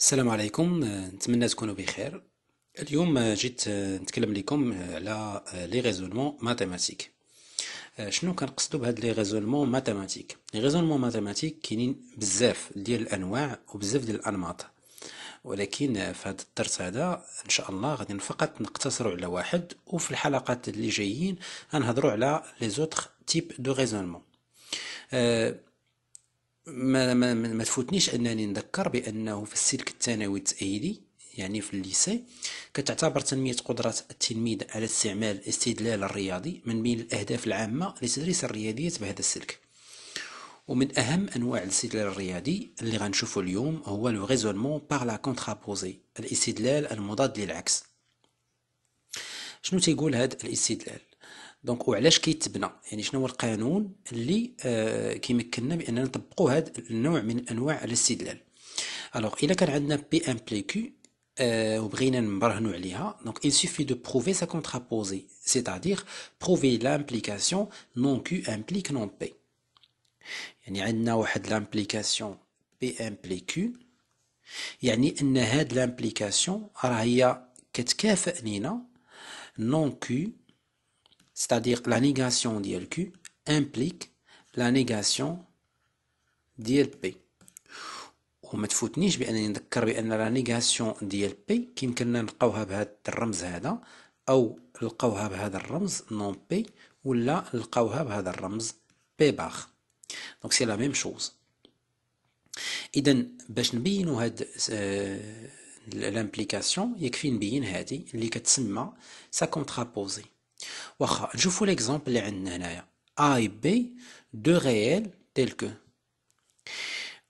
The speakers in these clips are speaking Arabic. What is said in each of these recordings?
السلام عليكم نتمنى تكونوا بخير اليوم جيت نتكلم لكم على لي ريزونمون ماتيماتيك شنو كنقصدوا بهاد لي ريزونمون ماتيماتيك لي ريزونمون ماتيماتيك كاينين بزاف ديال الانواع وبزاف ديال الانماط ولكن في هذا الدرس هذا ان شاء الله غادي فقط نقتصروا على واحد وفي الحلقات اللي جايين غنهضروا على لي زوتر تيب دو ريزونمون ما, ما, ما تفوتنيش انني نذكر بانه في السلك الثانوي التاهيلي يعني في الليسي كتعتبر تنمية قدرة التلميذ على استعمال الاستدلال الرياضي من بين الأهداف العامة لتدريس الرياضيات بهذا السلك ومن أهم أنواع الاستدلال الرياضي اللي غنشوفه اليوم هو لو ريزونمون باغ لا كونترابوزي الاستدلال المضاد للعكس شنو تيقول هذا الاستدلال دونك وعلاش كيتبنى يعني شنو هو القانون اللي آه كيمكننا باننا نطبقوا هذا النوع من انواع الاستدلال الوغ الا كان عندنا بي ام بلي كيو آه وبغينا نبرهنوا عليها دونك il suffit de prouver sa contraposée c'est-à-dire prouver l'implication non q implique non p يعني عندنا واحد لامبليكاسيون بي ام بلي كيو يعني ان هاد لامبليكاسيون راه هي كتكافئ لينا نون كيو c'est-à-dire la négation ديال Q implique la négation ديال P وما تفوتنيش بانني نذكر بان لا نيغاسيون ديال بي كيمكننا نلقاوها بهذا الرمز هذا او نلقاوها بهذا الرمز نون بي ولا نلقاوها بهذا الرمز بي باغ دونك سي لا ميم شوز اذا باش نبينوا هاد آه، لامبليكاسيون يكفي نبين هادي اللي كتسمى سا كونترابوزي Je vous ليكزامبل اللي A et B deux réels tels que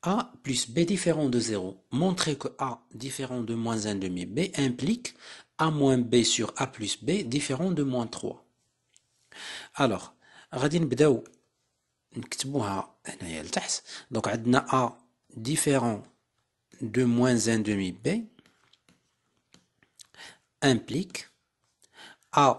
A plus B différent de 0. Montrer que A différent de moins 1 demi B implique A moins B sur A plus B différent de moins 3. Alors, غادي نبداو نكتبوها هنايا A différent de moins 1 demi B implique A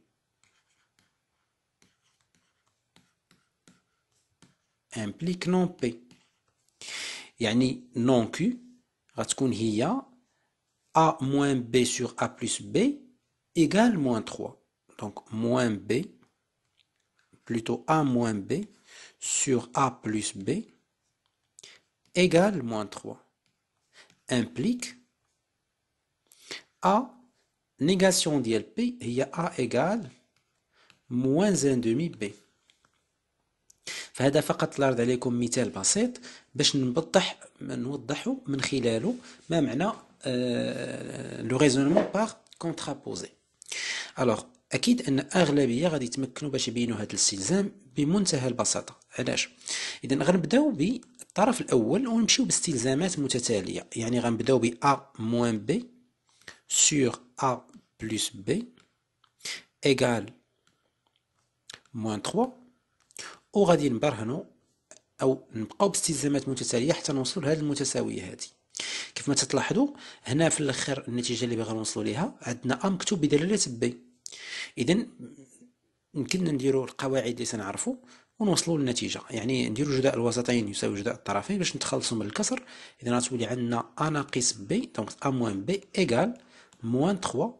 implique non P Yani non Q غتكون hiya A moins B sur A plus B égale moins 3 donc moins B plutôt A moins B sur A plus B égale moins 3 implique A négation d'ILP, il y a A égale moins 1 demi B. فهذا فقط لارد عليكم مثال بسيط باش نوضح نوضحوا من خلاله ما معنى لو ريزونمون باغ كونترابوزي الوغ اكيد ان اغلبيه غادي يتمكنوا باش يبينوا هذا الاستلزام بمنتهى البساطه علاش اذا غنبداو بالطرف الاول ونمشيو باستلزامات متتاليه يعني غنبداو ب ا موان بي سور ا بلس بي ايغال موان 3 وغادي نبرهنوا او نبقاو باستلزامات متتاليه حتى نوصلوا لهذه المتساويه هذه كيف ما تتلاحظوا هنا في الاخر النتيجه اللي باغي نوصلوا ليها عندنا ا مكتوب بدلاله بي اذا يمكننا نديروا القواعد اللي سنعرفوا ونوصلوا للنتيجه يعني نديروا جداء الوسطين يساوي جداء الطرفين باش نتخلصوا من الكسر اذا غتولي عندنا ا ناقص بي دونك ا موان بي ايغال موان 3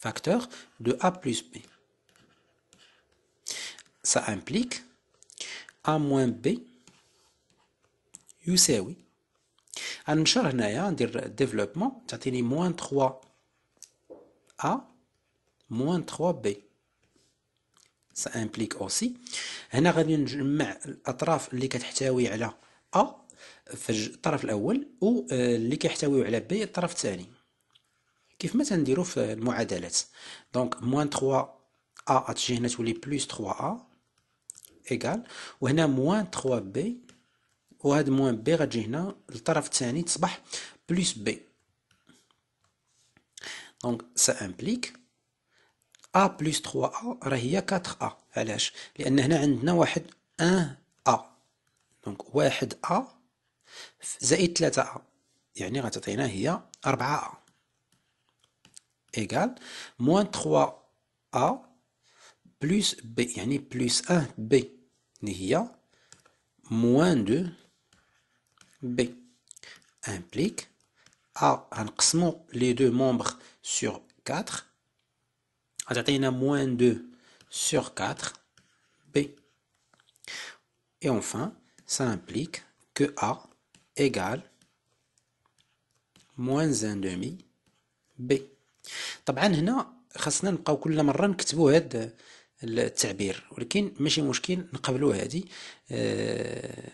فاكتور دو ا بلس بي ça implique A moins B يساوي غنمشيو هنايا ندير ديفلوبمون تعطيني موان 3 ا موان 3 بي سا امبليك اوسي هنا غادي نجمع الاطراف اللي كتحتوي على ا في الطرف الاول و آه، اللي كيحتويو على بي الطرف الثاني كيف ما تنديرو في المعادلات دونك موان 3 ا تجي هنا تولي بلوس 3 ا ايكال وهنا موان 3 بي وهاد موان بي غتجي هنا للطرف الثاني تصبح بلس بي دونك سا امبليك ا بلس 3 ا راه هي 4 ا علاش لان هنا عندنا واحد 1 ا دونك واحد ا زائد 3 ا يعني غتعطينا هي 4 ا ايكال موان 3 ا plus b, a plus 1 b, a moins 2 b, implique a, les deux membres sur 4, y a moins 2 sur 4 b. Et enfin, ça implique que a égale moins 15 demi b. طبعا هنا خاصنا نبقاو كل مره التعبير ولكن ماشي مشكل نقبلوا هذه آه،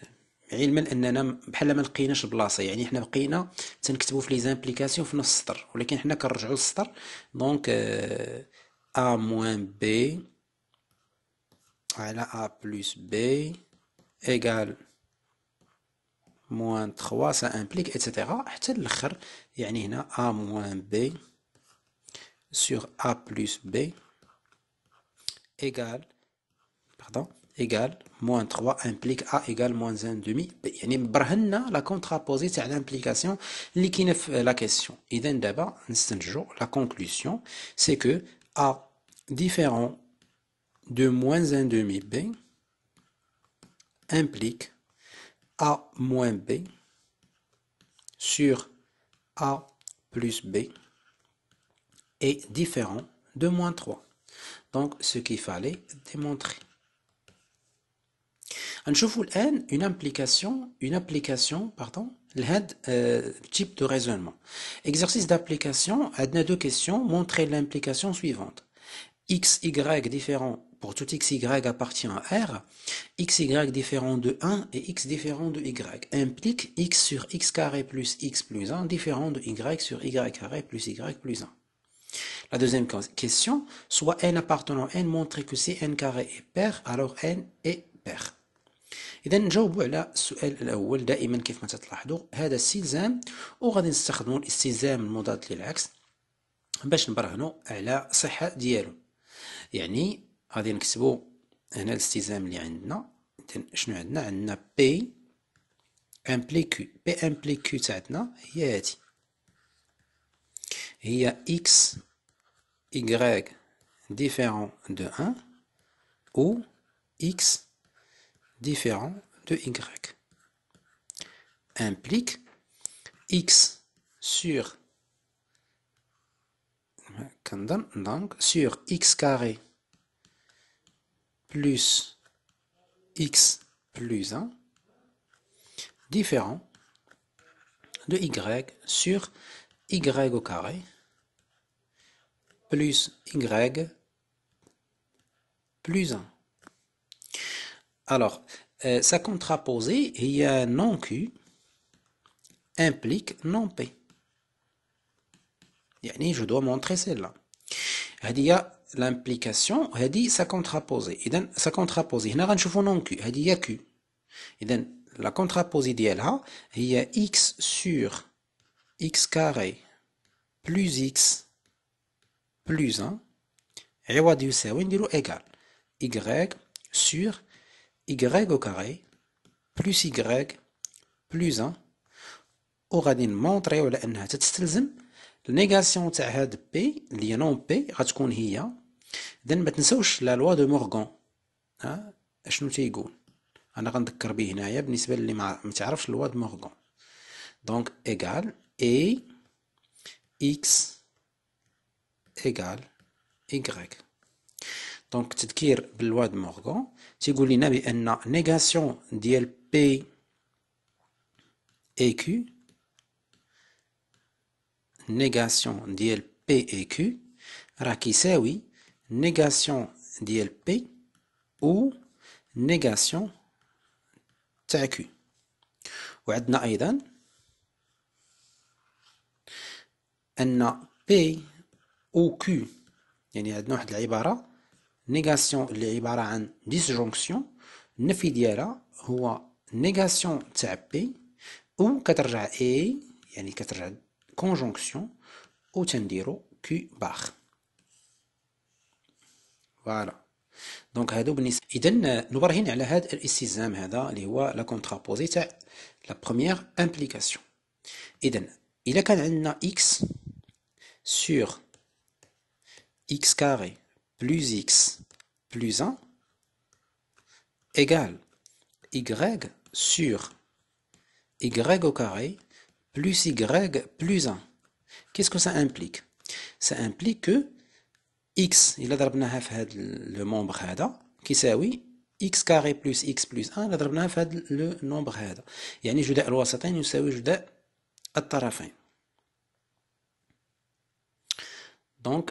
علما اننا بحال ما لقيناش البلاصه يعني حنا بقينا تنكتبوا في لي زامبليكاسيون في نص السطر ولكن حنا كنرجعوا للسطر دونك ا موان بي على ا بلس بي ايغال موان 3 سا امبليك ايتترا حتى الاخر يعني هنا ا موان بي سور ا بلس بي égale, pardon, égale, moins 3 implique A égale moins 1 demi B. la contraposition c'est l'implication اللي كاينه euh, la question. Et دابا la conclusion c'est que A différent de moins 1 demi B implique A moins B sur A plus B est différent de moins 3. Donc ce qu'il fallait démontrer. Un الان une application une application pardon le euh, type de raisonnement exercice d'application adna deux questions montrer l'implication suivante x y différent pour tout x y appartient à R x y différent de 1 et x différent de y implique x sur x carré plus x plus 1 différent de y sur y carré plus y plus 1 la deuxième question, soit n appartenant à n montrer que si n carré est pair, alors n est pair. اذا نجاوبوا على السؤال الاول دائما كيف ما تتلاحظوا هذا استلزام وغادي نستخدموا الاستلزام المضاد للعكس باش نبرهنوا على صحه ديالو يعني غادي نكتبوا هنا الاستلزام اللي عندنا شنو عندنا عندنا بي امبلي كيو بي امبلي كيو تاعتنا هي هذه هي x, y différent de 1 ou x différent de y implique x sur donc sur x carré plus x plus 1 différent de y sur y au carré plus y plus 1. Alors, sa euh, contraposée, il y a non Q implique non P. je dois montrer celle-là. a l'implication, dit sa contraposée. إذن sa contraposée, de غنشوفو non Q, y a Q. إذن la contraposée il y a X sur X carré plus X بلوز 1 عوض يساوي نديرو ايكال y سور y او carré بلوس y بلوس ان وغادي نمونطريو على انها تتستلزم النيغاسيون تاع هاد بي اللي هي نون بي غتكون هي اذا ما تنساوش لا لوا دو مورغون ها شنو تيقول انا غنذكر به هنايا بالنسبه للي ما تعرفش لوا دو مورغون دونك ايغال اي اكس ايكال إيكغيك دونك التذكير بالواد مورغو تيقول لنا بأن نيغاسيون ديال بي اي كيو نيغاسيون ديال بي اي كيو راه كيساوي نيغاسيون ديال بي أو نيغاسيون تاع كيو وعندنا أيضا أن بي او كيو يعني عندنا واحد العباره نيغاسيون اللي عباره عن ديسجونكسيون النفي ديالها هو نيغاسيون تاع بي او كترجع اي يعني كترجع كونجونكسيون او تنديرو كي باخ فوالا دونك هادو بالنسبه اذا نبرهن على هذا الاستلزام هذا اللي هو لا كونترابوزي تاع لا بروميير امبليكاسيون اذا الا كان عندنا اكس سور x carré plus x plus 1 égale y sur y au carré plus y plus 1. Qu'est-ce que ça implique Ça implique que x, il a le nombre membre qui c'est oui? x carré plus x plus 1 ضربناها في هذا لو نومبر هذا يعني جداء الوسطين يساوي جداء الطرفين donc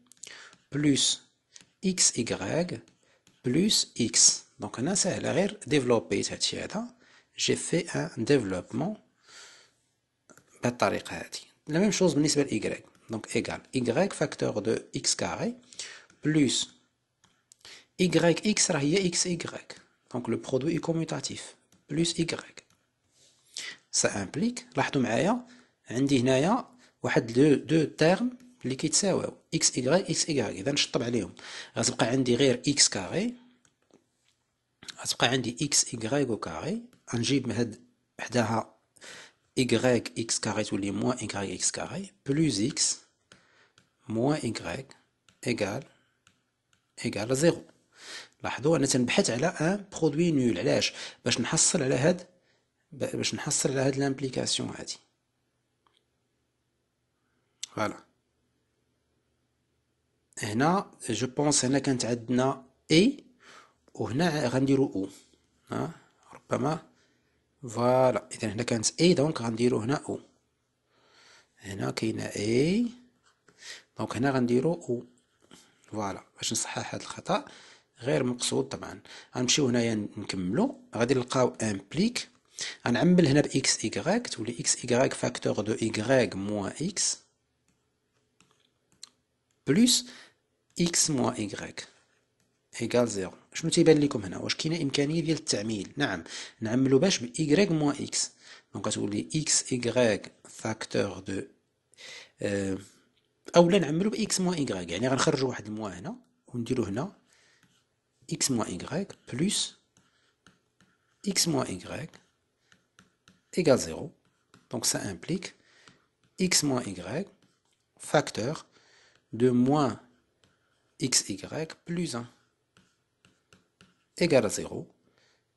plus xy plus x. Donc, on a développé cette J'ai fait un développement la même chose pour y. Donc égal y facteur de x carré plus yx x, xy. Donc le produit est commutatif plus y. Ça implique, a معايا عندي هنايا deux termes اللي كيتساواو اكس اي اكس اي اذا نشطب عليهم غتبقى عندي غير اكس كاري غتبقى عندي اكس اي او كاري غنجيب من هاد حداها اي اكس كاري تولي موان y اكس carré بلوز اكس موان y ايكال ايكال زيرو لاحظوا انا تنبحث على ان برودوي نول علاش باش نحصل على هاد باش نحصل على هاد لامبليكاسيون هادي فوالا هنا جو بونس هنا كانت عندنا اي وهنا غنديرو او ها ربما فوالا اذا هنا كانت اي دونك غنديرو هنا او هنا كاينه اي دونك هنا غنديرو او فوالا باش نصحح هذا الخطا غير مقصود طبعا غنمشيو هنايا نكملو غادي نلقاو امبليك غنعمل هنا باكس ايكغيك تولي اكس ايكغيك فاكتور دو ايكغيك موان اكس بلس x moins y égale 0. شنو تيبان لكم هنا واش كاينه امكانيه ديال التعميل نعم نعملو باش ب y x دونك غتولي x y فاكتور de نعملو ب x moins y يعني واحد x moins y plus x moins y égale Donc, ça implique x moins y facteur de y xy plus 1 égale à 0.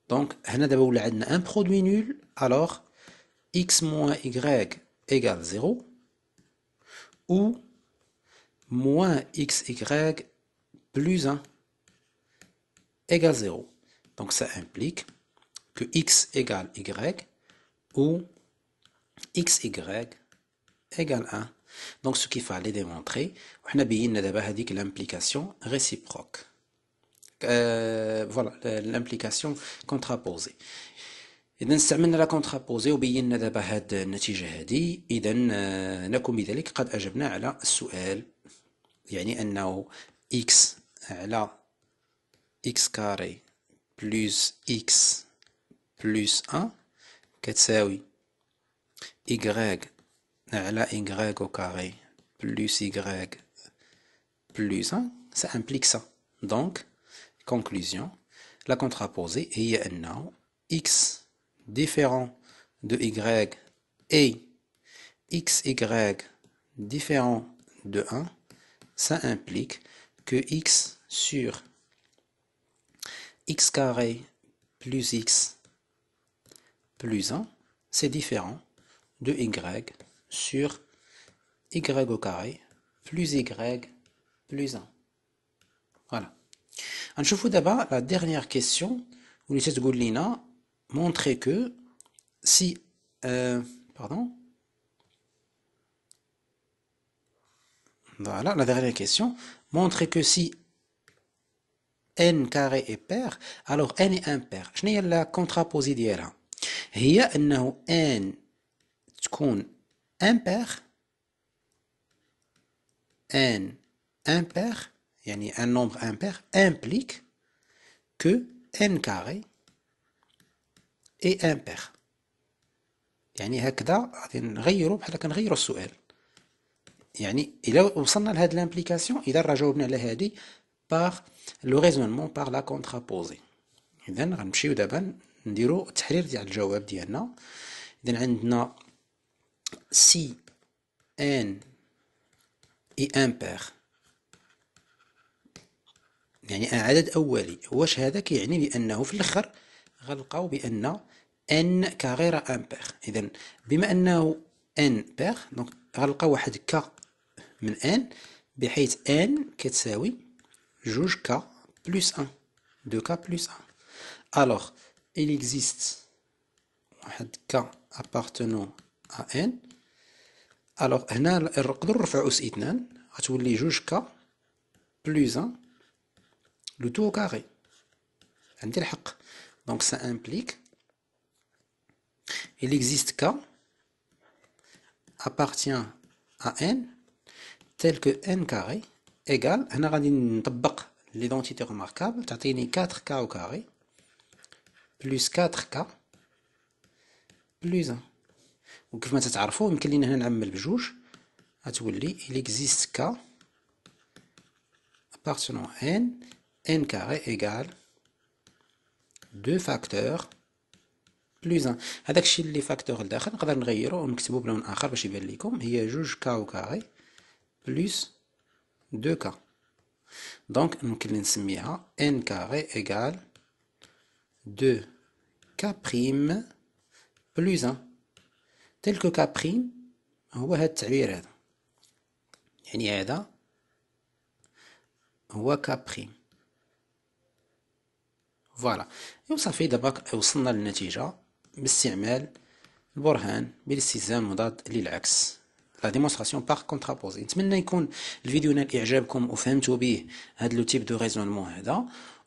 Donc, on a un produit nul, alors x moins y égale 0 ou moins xy plus 1 égale 0. Donc ça implique que x égale y ou xy égale 1 donc ce qu'il fallait démontrer, on a bien l'implication réciproque. Euh, voilà, l'implication contraposée. إذا بذلك قد أجبنا على السؤال يعني أنه x على x كاري x بلوس 1 كتساوي y là y au carré plus y plus 1, ça implique ça. Donc, conclusion, la contraposée est non x différent de y et xy différent de 1, ça implique que x sur x carré plus x plus 1, c'est différent de y sur y au carré plus y plus 1. Voilà. fais d'abord la dernière question où nous تقول que si euh, pardon Voilà, la dernière question. Montrez que si n carré est pair, alors n est impair. je n'ai la contraposée ديالها n امبير ان امبير يعني ان نومبر امبير امبليك كو ان كاري اي امبير يعني هكذا غادي نغيرو بحال كنغيرو السؤال يعني الا وصلنا لهاد لامبليكاسيون اذا راه جاوبنا على هادي باغ لو ريزونمون باغ لا كونترابوزي اذا غنمشيو دابا نديرو التحرير ديال الجواب ديالنا اذا عندنا si n est impair يعني عدد أولي واش هذا كيعني بأنه في الآخر غنلقاو بأن ان كغير امبير إذا بما أنه ان بير دونك غنلقى واحد ك من ان بحيث ان كتساوي جوج ك بلس 1 دو ك بلس 1 الوغ il existe واحد ك appartenant à n الوغ هنا نقدروا نرفعوا اس اثنان غتولي جوج كا بلوز ان لو تو كاري عندي الحق Donc, ça implique il existe k appartient à n tel que n carré égale هنا غادي نطبق l'identité remarquable تعطيني 4k au carré plus 4k plus 1 وكيف ما تتعرفوا يمكن لينا هنا نعمل بجوج غتولي il كا k ان ان n n دو فاكتور بلوز ان هذاك الشيء اللي فاكتور لداخل نقدر نغيره ونكتبه بلون اخر باش يبان لكم هي جوج كا و كاري بلوس دو كا دونك ممكن لي نسميها ان كاري ايكال دو كا بريم بلوز ان تلك كابريم هو هذا التعبير هذا يعني هذا هو كابريم فوالا وصافي دابا وصلنا للنتيجه باستعمال البرهان بالاستلزام مضاد للعكس لا ديمونستراسيون باغ كونترابوزي نتمنى يكون الفيديو نال اعجابكم وفهمتوا به هاد لو تيب دو ريزونمون هذا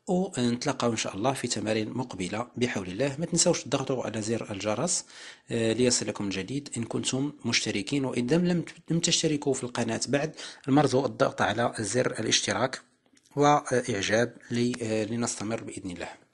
ونتلاقاو ان شاء الله في تمارين مقبله بحول الله ما تنساوش تضغطوا على زر الجرس آه، ليصلكم الجديد ان كنتم مشتركين وان لم تشتركوا في القناه بعد المرجو الضغط على زر الاشتراك واعجاب آه، لنستمر باذن الله